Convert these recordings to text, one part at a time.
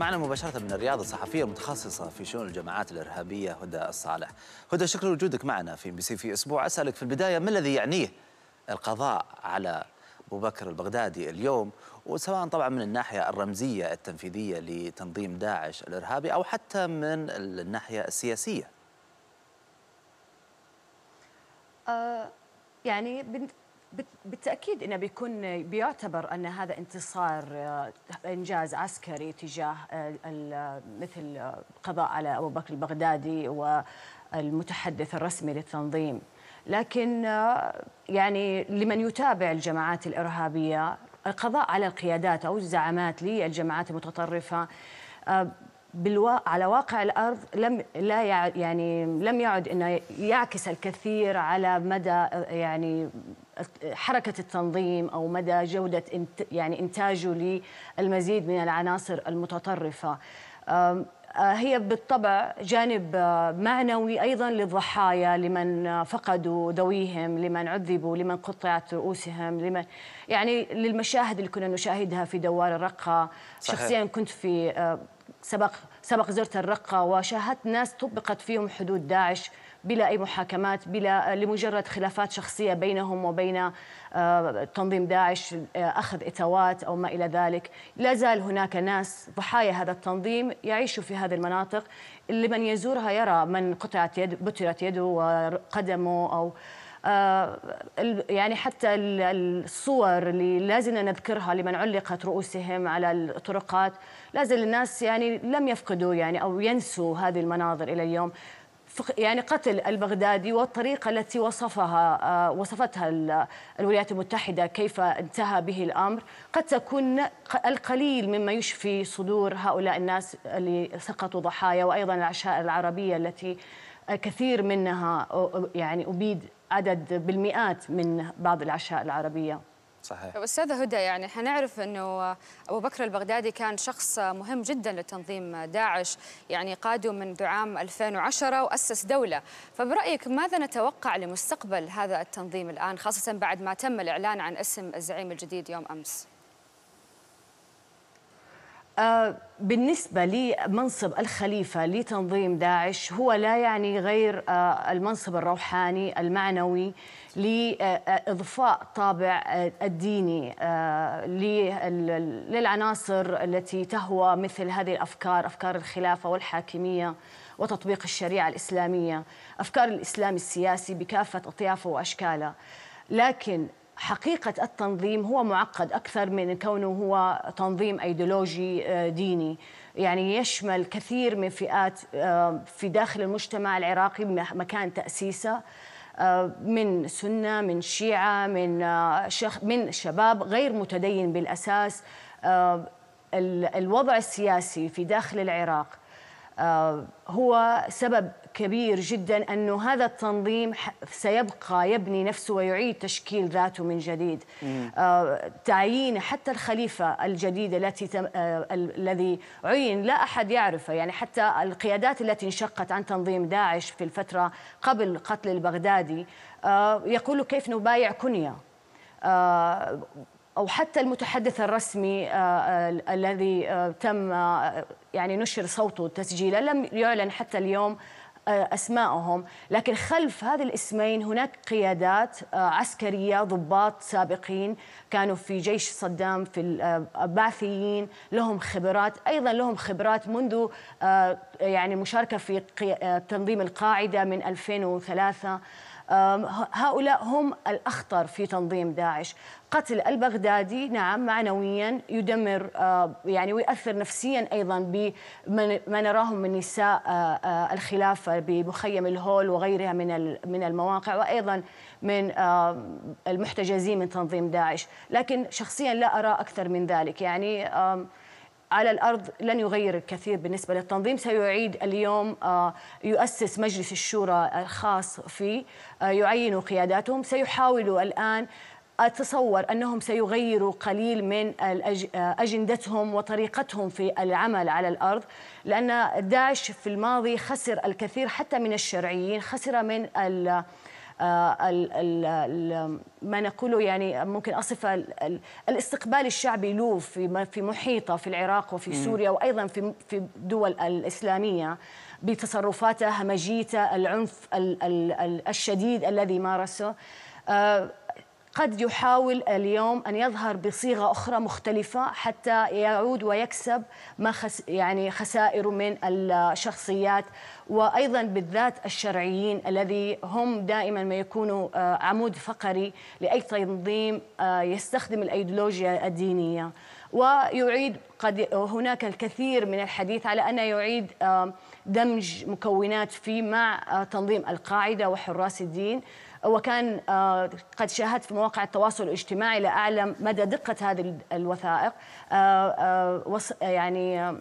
معنا مباشرة من الرياض الصحفية المتخصصة في شؤون الجماعات الإرهابية هدى الصالح هدى شكرا لوجودك معنا في ام بي سي في أسبوع أسألك في البداية ما الذي يعنيه القضاء على أبو بكر البغدادي اليوم وسواء طبعا من الناحية الرمزية التنفيذية لتنظيم داعش الإرهابي أو حتى من الناحية السياسية أه يعني بالتاكيد انه بيكون بيعتبر ان هذا انتصار آه، انجاز عسكري تجاه آه، مثل القضاء آه، على ابو بكر البغدادي والمتحدث الرسمي للتنظيم لكن يعني لمن يتابع الجماعات الارهابيه القضاء على القيادات او الزعامات للجماعات المتطرفه بالوا... على واقع الارض لم لا يع... يعني لم يعد انه يعكس الكثير على مدى يعني حركه التنظيم او مدى جوده انت... يعني انتاجه للمزيد من العناصر المتطرفه آه، هي بالطبع جانب آه، معنوي ايضا للضحايا لمن فقدوا ذويهم لمن عذبوا لمن قطعت رؤوسهم لمن يعني للمشاهد اللي كنا نشاهدها في دوار الرقه صحيح. شخصيا كنت في آه، سبق سبق زرت الرقة وشاهدت ناس طبقت فيهم حدود داعش بلا أي محاكمات بلا لمجرد خلافات شخصية بينهم وبين آه، تنظيم داعش آه، أخذ إتوات أو ما إلى ذلك لا زال هناك ناس ضحايا هذا التنظيم يعيشوا في هذه المناطق اللي من يزورها يرى من قطعت يد بترت يده وقدمه أو آه، يعني حتى الصور اللي لازم نذكرها لمن علقت رؤوسهم على الطرقات لازم الناس يعني لم يفقدوا يعني أو ينسوا هذه المناظر إلى اليوم يعني قتل البغدادي والطريقة التي وصفها آه، وصفتها الولايات المتحدة كيف انتهى به الأمر قد تكون القليل مما يشفي صدور هؤلاء الناس اللي سقطوا ضحايا وأيضا العشائر العربية التي آه، كثير منها يعني أبيد عدد بالمئات من بعض العشاء العربية صحيح طيب، أستاذة هدى يعني حنعرف أنه أبو بكر البغدادي كان شخص مهم جدا لتنظيم داعش يعني قاده منذ عام 2010 وأسس دولة فبرأيك ماذا نتوقع لمستقبل هذا التنظيم الآن خاصة بعد ما تم الإعلان عن اسم الزعيم الجديد يوم أمس؟ آه، بالنسبة لمنصب الخليفة لتنظيم داعش هو لا يعني غير آه، المنصب الروحاني المعنوي لإضفاء آه، طابع الديني للعناصر التي تهوى مثل هذه الأفكار أفكار الخلافة والحاكمية وتطبيق الشريعة الإسلامية أفكار الإسلام السياسي بكافة أطيافه وأشكاله لكن حقيقة التنظيم هو معقد أكثر من كونه هو تنظيم أيديولوجي آه، ديني يعني يشمل كثير من فئات آه، في داخل المجتمع العراقي مكان تأسيسه آه، من سنة من شيعة من شخ من شباب غير متدين بالأساس الوضع السياسي في داخل العراق آه، هو سبب كبير جدا أنه هذا التنظيم سيبقى يبني نفسه ويعيد تشكيل ذاته من جديد آه، تعيين حتى الخليفة الجديدة التي تم... آه، الذي عين لا أحد يعرفه يعني حتى القيادات التي انشقت عن تنظيم داعش في الفترة قبل قتل البغدادي يقول كيف نبايع كنية أو حتى المتحدث الرسمي آه، آه، الذي آه، تم يعني نشر صوته تسجيله لم يعلن حتى اليوم أسماءهم لكن خلف هذه الاسمين هناك قيادات عسكرية ضباط سابقين كانوا في جيش صدام في البعثيين لهم خبرات أيضا لهم خبرات منذ يعني مشاركة في تنظيم القاعدة من 2003 هؤلاء هم الأخطر في تنظيم داعش قتل البغدادي نعم معنويا يدمر أه، يعني ويؤثر نفسيا أيضا بما نراهم من نساء أه، أه، الخلافة بمخيم الهول وغيرها من من المواقع وأيضا من المحتجزين من تنظيم داعش لكن شخصيا لا أرى أكثر من ذلك يعني على الأرض لن يغير الكثير بالنسبة للتنظيم سيعيد اليوم آه، يؤسس مجلس الشورى الخاص فيه آه، يعين قياداتهم سيحاولوا الآن أتصور أنهم سيغيروا قليل من آه، أجندتهم وطريقتهم في العمل على الأرض لأن داعش في الماضي خسر الكثير حتى من الشرعيين خسر من ال آه، ما نقوله يعني ممكن أصف الاستقبال الشعبي له في في محيطه في العراق وفي سوريا وأيضا في في الدول الإسلامية بتصرفاته همجيته العنف الشديد الذي مارسه آه، قد يحاول اليوم أن يظهر بصيغة أخرى مختلفة حتى يعود ويكسب ما خس يعني خسائره من الشخصيات وأيضا بالذات الشرعيين الذي هم دائما ما يكونوا آه، عمود فقري لأي تنظيم آه، يستخدم الأيديولوجيا الدينية ويعيد قد هناك الكثير من الحديث على أنه يعيد آه، دمج مكونات فيه مع تنظيم القاعدة وحراس الدين وكان آه، قد شاهدت في مواقع التواصل الاجتماعي لأعلم مدى دقة هذه الوثائق آه، آه، يعني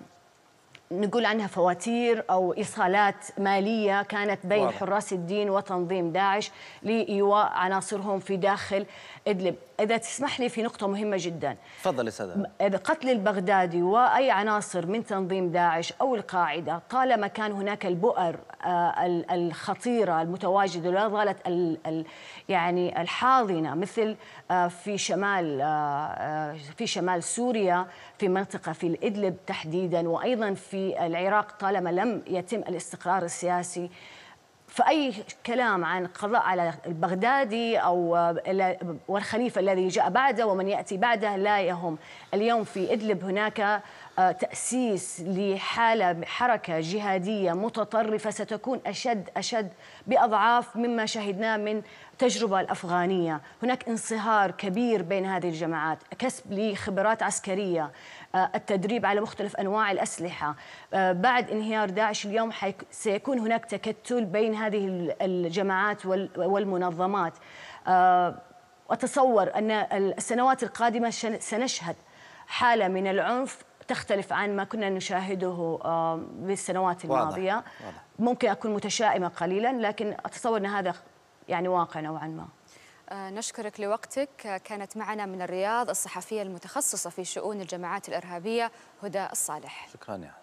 نقول عنها فواتير أو إيصالات مالية كانت بين واضح. حراس الدين وتنظيم داعش لإيواء عناصرهم في داخل إدلب إذا تسمح لي في نقطة مهمة جدا تفضل إذا قتل البغدادي وأي عناصر من تنظيم داعش أو القاعدة طالما كان هناك البؤر آه، الخطيرة المتواجدة لا زالت يعني الحاضنة مثل آه، في شمال آه، في شمال سوريا في منطقة في الإدلب تحديدا وأيضا في في العراق طالما لم يتم الاستقرار السياسي فأي كلام عن قضاء على البغدادي أو والخليفة الذي جاء بعده ومن يأتي بعده لا يهم اليوم في إدلب هناك تأسيس لحالة حركة جهادية متطرفة ستكون أشد أشد بأضعاف مما شهدناه من التجربة الأفغانية هناك انصهار كبير بين هذه الجماعات كسب لخبرات عسكرية آه، التدريب على مختلف أنواع الأسلحة آه، بعد انهيار داعش اليوم سيكون هناك تكتل بين هذه الجماعات والمنظمات آه، أتصور أن السنوات القادمة سنشهد حالة من العنف تختلف عن ما كنا نشاهده آه، بالسنوات الماضية واضح. واضح. ممكن أكون متشائمة قليلا لكن أتصور أن هذا يعني واقع نوعا ما آه، نشكرك لوقتك آه، كانت معنا من الرياض الصحفية المتخصصة في شؤون الجماعات الإرهابية هدى الصالح شكرا يا